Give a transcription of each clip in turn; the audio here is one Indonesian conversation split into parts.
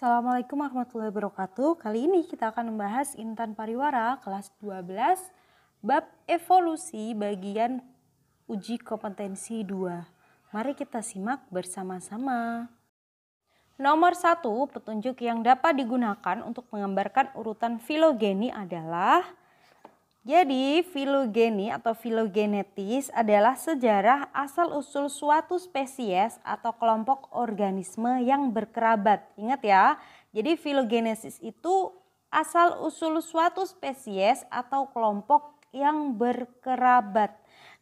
Assalamualaikum warahmatullahi wabarakatuh. Kali ini kita akan membahas Intan Pariwara kelas 12 bab evolusi bagian uji kompetensi 2. Mari kita simak bersama-sama. Nomor 1, petunjuk yang dapat digunakan untuk menggambarkan urutan filogeni adalah jadi, filogeni atau filogenetis adalah sejarah asal-usul suatu spesies atau kelompok organisme yang berkerabat. Ingat ya, jadi filogenesis itu asal-usul suatu spesies atau kelompok yang berkerabat.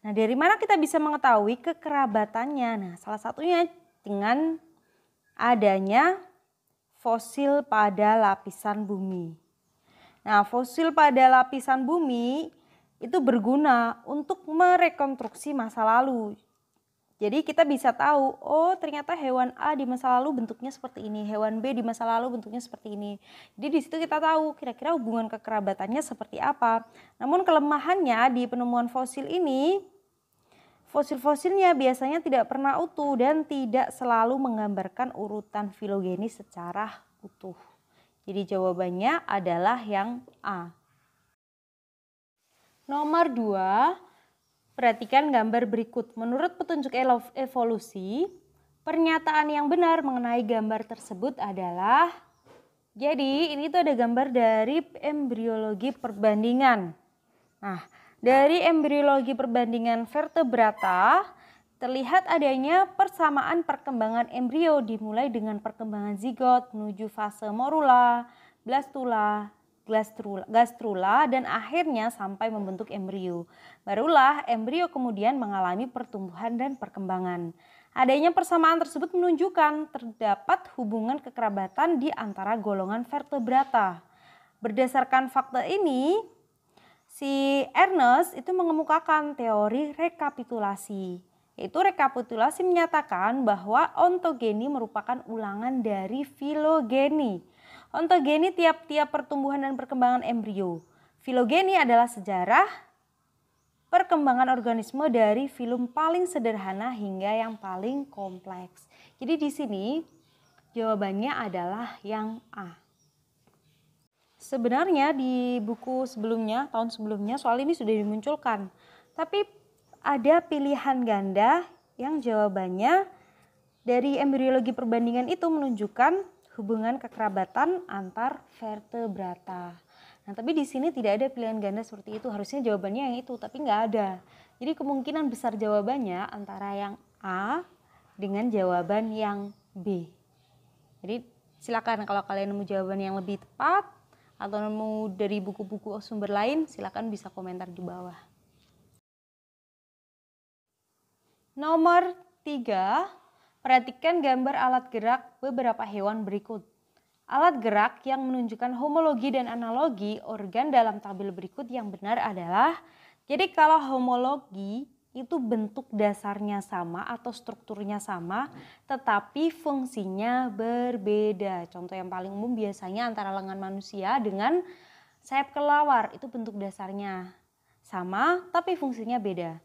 Nah, dari mana kita bisa mengetahui kekerabatannya? Nah, salah satunya dengan adanya fosil pada lapisan bumi. Nah, fosil pada lapisan bumi itu berguna untuk merekonstruksi masa lalu. Jadi kita bisa tahu, oh ternyata hewan A di masa lalu bentuknya seperti ini, hewan B di masa lalu bentuknya seperti ini. Jadi di situ kita tahu kira-kira hubungan kekerabatannya seperti apa. Namun kelemahannya di penemuan fosil ini, fosil-fosilnya biasanya tidak pernah utuh dan tidak selalu menggambarkan urutan filogenis secara utuh. Jadi jawabannya adalah yang A. Nomor 2, perhatikan gambar berikut. Menurut petunjuk evolusi, pernyataan yang benar mengenai gambar tersebut adalah jadi ini tuh ada gambar dari embriologi perbandingan. Nah, dari embriologi perbandingan vertebrata, Terlihat adanya persamaan perkembangan embrio dimulai dengan perkembangan zigot menuju fase morula, blastula, gastrula, gastrula dan akhirnya sampai membentuk embrio. Barulah embrio kemudian mengalami pertumbuhan dan perkembangan. Adanya persamaan tersebut menunjukkan terdapat hubungan kekerabatan di antara golongan vertebrata. Berdasarkan fakta ini, si Ernest itu mengemukakan teori rekapitulasi yaitu rekapitulasi menyatakan bahwa ontogeni merupakan ulangan dari filogeni. Ontogeni tiap-tiap pertumbuhan dan perkembangan embrio. Filogeni adalah sejarah perkembangan organisme dari film paling sederhana hingga yang paling kompleks. Jadi di sini jawabannya adalah yang A. Sebenarnya di buku sebelumnya, tahun sebelumnya soal ini sudah dimunculkan. Tapi ada pilihan ganda yang jawabannya dari embriologi perbandingan itu menunjukkan hubungan kekerabatan antar vertebrata. Nah, tapi di sini tidak ada pilihan ganda seperti itu. Harusnya jawabannya yang itu, tapi nggak ada. Jadi kemungkinan besar jawabannya antara yang A dengan jawaban yang B. Jadi silakan kalau kalian nemu jawaban yang lebih tepat atau nemu dari buku-buku sumber lain, silakan bisa komentar di bawah. Nomor tiga, perhatikan gambar alat gerak beberapa hewan berikut. Alat gerak yang menunjukkan homologi dan analogi organ dalam tabel berikut yang benar adalah jadi kalau homologi itu bentuk dasarnya sama atau strukturnya sama tetapi fungsinya berbeda. Contoh yang paling umum biasanya antara lengan manusia dengan sayap kelawar itu bentuk dasarnya sama tapi fungsinya beda.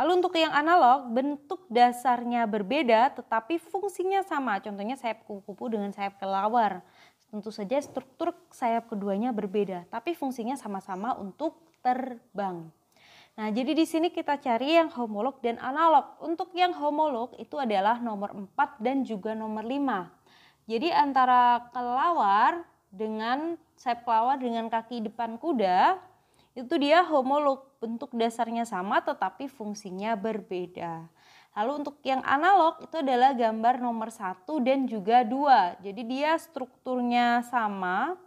Lalu untuk yang analog, bentuk dasarnya berbeda tetapi fungsinya sama. Contohnya sayap kupu-kupu dengan sayap kelawar. Tentu saja struktur sayap keduanya berbeda, tapi fungsinya sama-sama untuk terbang. Nah, jadi di sini kita cari yang homolog dan analog. Untuk yang homolog itu adalah nomor 4 dan juga nomor 5. Jadi antara kelawar dengan sayap kelawar dengan kaki depan kuda itu dia homolog, bentuk dasarnya sama tetapi fungsinya berbeda. Lalu untuk yang analog itu adalah gambar nomor satu dan juga dua. Jadi dia strukturnya sama,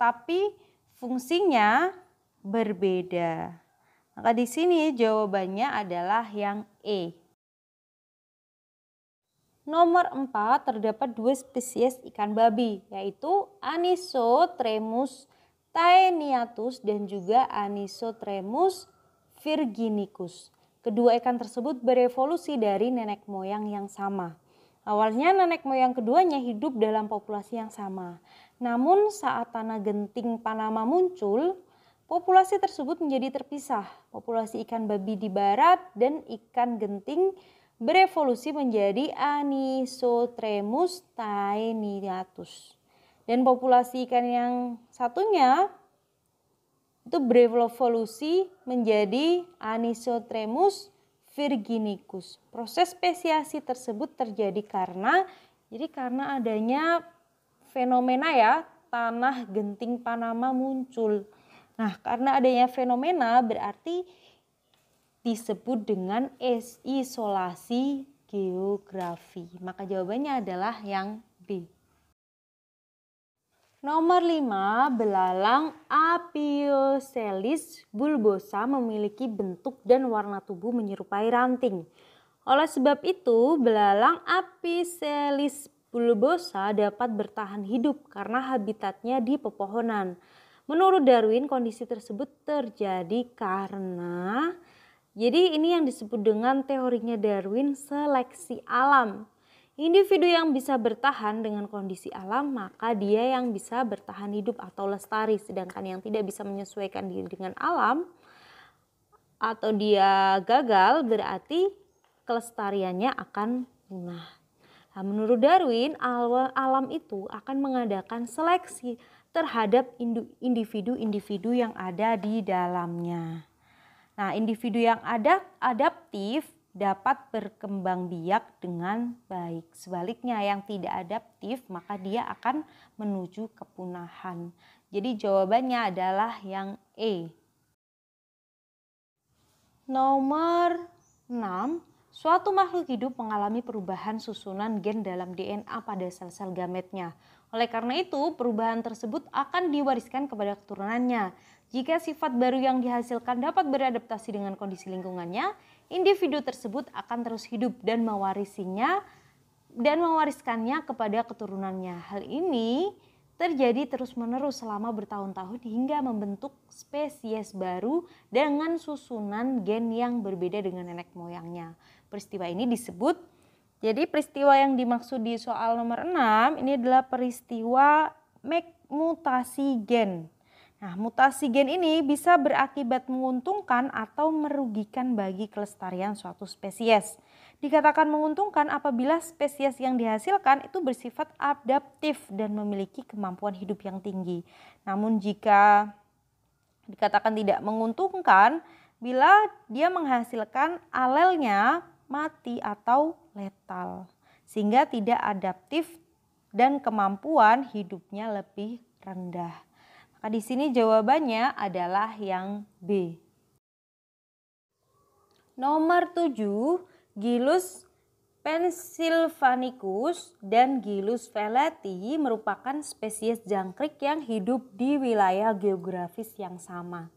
tapi fungsinya berbeda. Maka di sini jawabannya adalah yang E. Nomor 4 terdapat dua spesies ikan babi, yaitu Anisotremus Taeniatus dan juga Anisotremus virginicus. Kedua ikan tersebut berevolusi dari nenek moyang yang sama. Awalnya nenek moyang keduanya hidup dalam populasi yang sama. Namun saat tanah genting Panama muncul, populasi tersebut menjadi terpisah. Populasi ikan babi di barat dan ikan genting berevolusi menjadi Anisotremus taeniatus. Dan populasi ikan yang satunya itu berevolusi menjadi Anisotremus virginicus. Proses spesiasi tersebut terjadi karena jadi karena adanya fenomena ya tanah genting Panama muncul. Nah, karena adanya fenomena berarti disebut dengan isolasi geografi. Maka jawabannya adalah yang B. Nomor 5, belalang Apioselis bulbosa memiliki bentuk dan warna tubuh menyerupai ranting. Oleh sebab itu, belalang Apioselis bulbosa dapat bertahan hidup karena habitatnya di pepohonan. Menurut Darwin, kondisi tersebut terjadi karena jadi ini yang disebut dengan teorinya Darwin seleksi alam. Individu yang bisa bertahan dengan kondisi alam, maka dia yang bisa bertahan hidup atau lestari, sedangkan yang tidak bisa menyesuaikan diri dengan alam atau dia gagal, berarti kelestariannya akan punah. Nah, menurut Darwin, alam itu akan mengadakan seleksi terhadap individu-individu yang ada di dalamnya. Nah, individu yang adaptif dapat berkembang biak dengan baik. Sebaliknya yang tidak adaptif maka dia akan menuju kepunahan. Jadi jawabannya adalah yang E. Nomor 6, suatu makhluk hidup mengalami perubahan susunan gen dalam DNA pada sel-sel gametnya. Oleh karena itu, perubahan tersebut akan diwariskan kepada keturunannya. Jika sifat baru yang dihasilkan dapat beradaptasi dengan kondisi lingkungannya, individu tersebut akan terus hidup dan mewarisinya dan mewariskannya kepada keturunannya. Hal ini terjadi terus-menerus selama bertahun-tahun hingga membentuk spesies baru dengan susunan gen yang berbeda dengan nenek moyangnya. Peristiwa ini disebut jadi peristiwa yang dimaksud di soal nomor 6 ini adalah peristiwa mutasi gen. Nah, mutasi gen ini bisa berakibat menguntungkan atau merugikan bagi kelestarian suatu spesies. Dikatakan menguntungkan apabila spesies yang dihasilkan itu bersifat adaptif dan memiliki kemampuan hidup yang tinggi. Namun jika dikatakan tidak menguntungkan, bila dia menghasilkan alelnya mati atau letal. Sehingga tidak adaptif dan kemampuan hidupnya lebih rendah. Maka nah, di sini jawabannya adalah yang B. Nomor 7, Gilus Pennsylvanicus dan Gilus veleti merupakan spesies jangkrik yang hidup di wilayah geografis yang sama.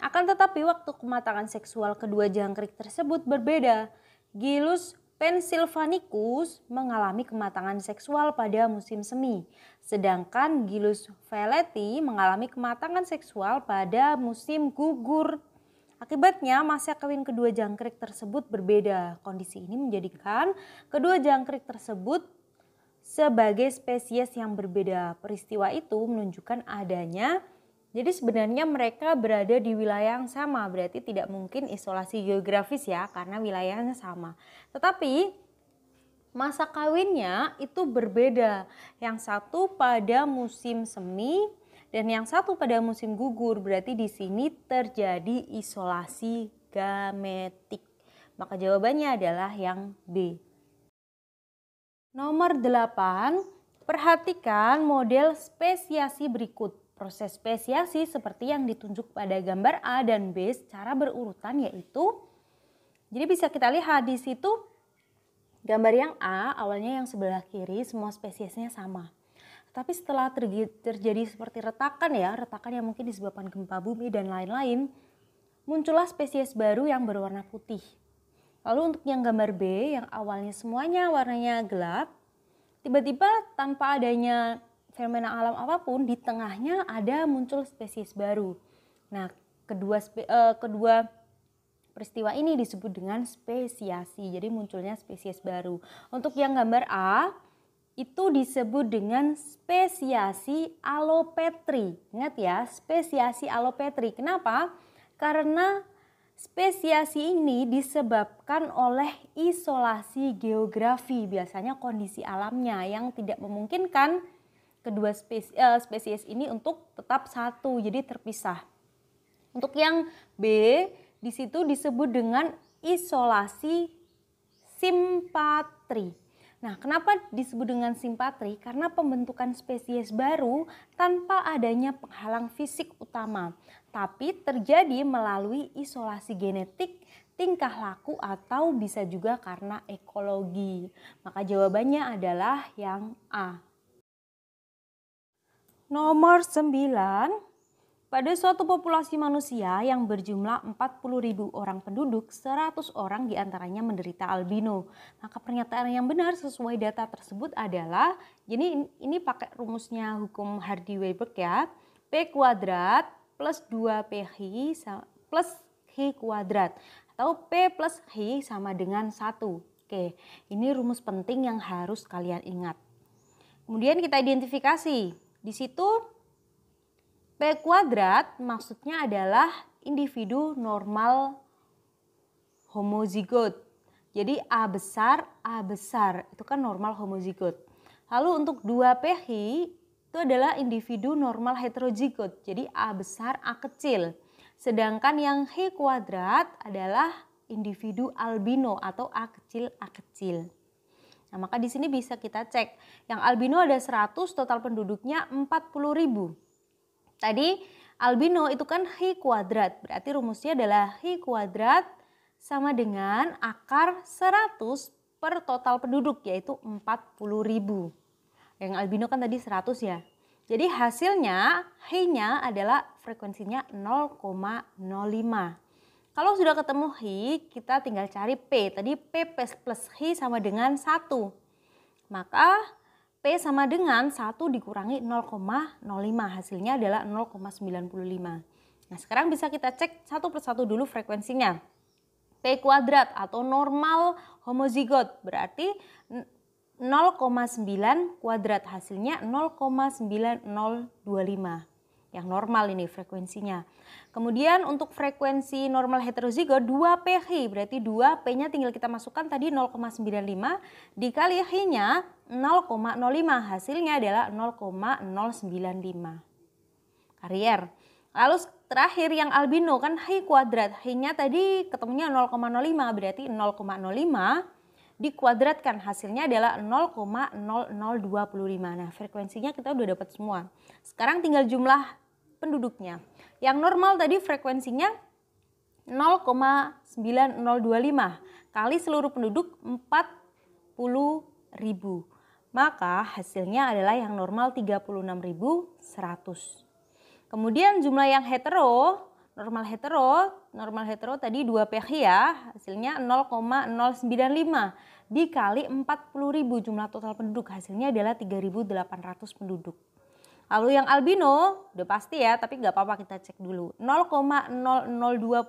Akan tetapi waktu kematangan seksual kedua jangkrik tersebut berbeda. Gilus Pensilvanicus mengalami kematangan seksual pada musim semi, sedangkan Gilus veleti mengalami kematangan seksual pada musim gugur. Akibatnya masa kawin kedua jangkrik tersebut berbeda. Kondisi ini menjadikan kedua jangkrik tersebut sebagai spesies yang berbeda. Peristiwa itu menunjukkan adanya jadi sebenarnya mereka berada di wilayah yang sama, berarti tidak mungkin isolasi geografis ya karena wilayahnya sama. Tetapi masa kawinnya itu berbeda. Yang satu pada musim semi, dan yang satu pada musim gugur berarti di sini terjadi isolasi gametik. Maka jawabannya adalah yang B. Nomor 8, perhatikan model spesiasi berikut. Proses spesiasi seperti yang ditunjuk pada gambar A dan B secara berurutan yaitu jadi bisa kita lihat di situ gambar yang A awalnya yang sebelah kiri semua spesiesnya sama. Tapi setelah terjadi seperti retakan ya, retakan yang mungkin disebabkan gempa bumi dan lain-lain, muncullah spesies baru yang berwarna putih. Lalu untuk yang gambar B yang awalnya semuanya warnanya gelap, tiba-tiba tanpa adanya fenomena alam apapun di tengahnya ada muncul spesies baru. Nah, kedua spe, uh, kedua peristiwa ini disebut dengan spesiasi. Jadi munculnya spesies baru. Untuk yang gambar A itu disebut dengan spesiasi alopetri. Ingat ya, spesiasi alopetri. Kenapa? Karena Spesiasi ini disebabkan oleh isolasi geografi, biasanya kondisi alamnya yang tidak memungkinkan kedua spesies, uh, spesies ini untuk tetap satu, jadi terpisah. Untuk yang B, di situ disebut dengan isolasi simpatri. Nah, kenapa disebut dengan simpatri? Karena pembentukan spesies baru tanpa adanya penghalang fisik utama, tapi terjadi melalui isolasi genetik, tingkah laku atau bisa juga karena ekologi. Maka jawabannya adalah yang A. Nomor 9, pada suatu populasi manusia yang berjumlah ribu orang penduduk, 100 orang diantaranya menderita albino. Maka pernyataan yang benar sesuai data tersebut adalah, jadi ini pakai rumusnya hukum Hardy-Weberg ya, P kuadrat plus 2 p plus H kuadrat atau P plus H sama dengan 1. Oke, ini rumus penting yang harus kalian ingat. Kemudian kita identifikasi. Di situ P kuadrat maksudnya adalah individu normal homozigot. Jadi A besar, A besar itu kan normal homozigot. Lalu untuk 2 p itu adalah individu normal heterozigot. Jadi A besar, A kecil. Sedangkan yang H kuadrat adalah individu albino atau A kecil, A kecil. Nah, maka di sini bisa kita cek. Yang albino ada 100, total penduduknya 40 ribu. Tadi albino itu kan h kuadrat, berarti rumusnya adalah h kuadrat sama dengan akar 100 per total penduduk yaitu 40 ribu. Yang albino kan tadi 100 ya. Jadi hasilnya h nya adalah frekuensinya 0,05. Kalau sudah ketemu hi, kita tinggal cari P. Tadi P plus, plus hi sama dengan 1. Maka P sama dengan 1 dikurangi 0,05. Hasilnya adalah 0,95. Nah, sekarang bisa kita cek satu persatu dulu frekuensinya. P kuadrat atau normal homozigot berarti 0,9 kuadrat hasilnya 0,9025 yang normal ini frekuensinya. Kemudian untuk frekuensi normal heterozigot 2 PH berarti 2 P-nya tinggal kita masukkan tadi 0,95 dikali H-nya 0,05 hasilnya adalah 0,095 karier. Lalu terakhir yang albino kan H kuadrat, H-nya tadi ketemunya 0,05 berarti 0,05 dikuadratkan hasilnya adalah 0,0025. Nah, frekuensinya kita udah dapat semua. Sekarang tinggal jumlah penduduknya. Yang normal tadi frekuensinya 0,9025 kali seluruh penduduk 40.000 Maka hasilnya adalah yang normal 36.100. Kemudian jumlah yang hetero, normal hetero, normal hetero tadi 2 PH ya, hasilnya 0,095 dikali 40.000 jumlah total penduduk, hasilnya adalah 3.800 penduduk. Lalu yang albino udah pasti ya, tapi nggak apa-apa kita cek dulu. 0,0025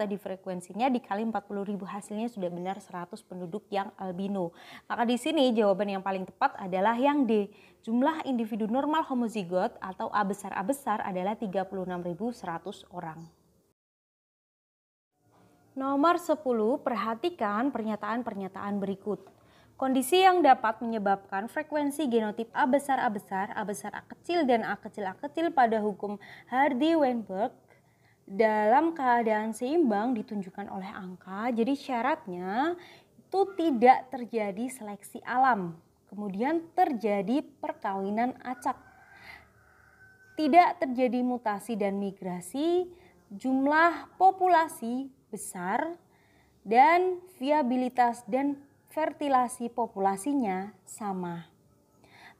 tadi frekuensinya dikali 40 ribu hasilnya sudah benar 100 penduduk yang albino. Maka di sini jawaban yang paling tepat adalah yang D. Jumlah individu normal homozigot atau A besar A besar adalah 36.100 orang. Nomor 10, perhatikan pernyataan-pernyataan berikut. Kondisi yang dapat menyebabkan frekuensi genotip A besar A besar, A besar A kecil, dan A kecil A kecil pada hukum Hardy-Weinberg dalam keadaan seimbang ditunjukkan oleh angka. Jadi syaratnya itu tidak terjadi seleksi alam. Kemudian terjadi perkawinan acak. Tidak terjadi mutasi dan migrasi, jumlah populasi besar, dan viabilitas dan fertilasi populasinya sama.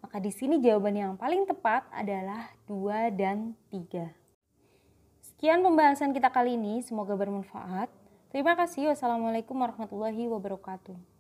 Maka di sini jawaban yang paling tepat adalah 2 dan 3. Sekian pembahasan kita kali ini, semoga bermanfaat. Terima kasih. Wassalamualaikum warahmatullahi wabarakatuh.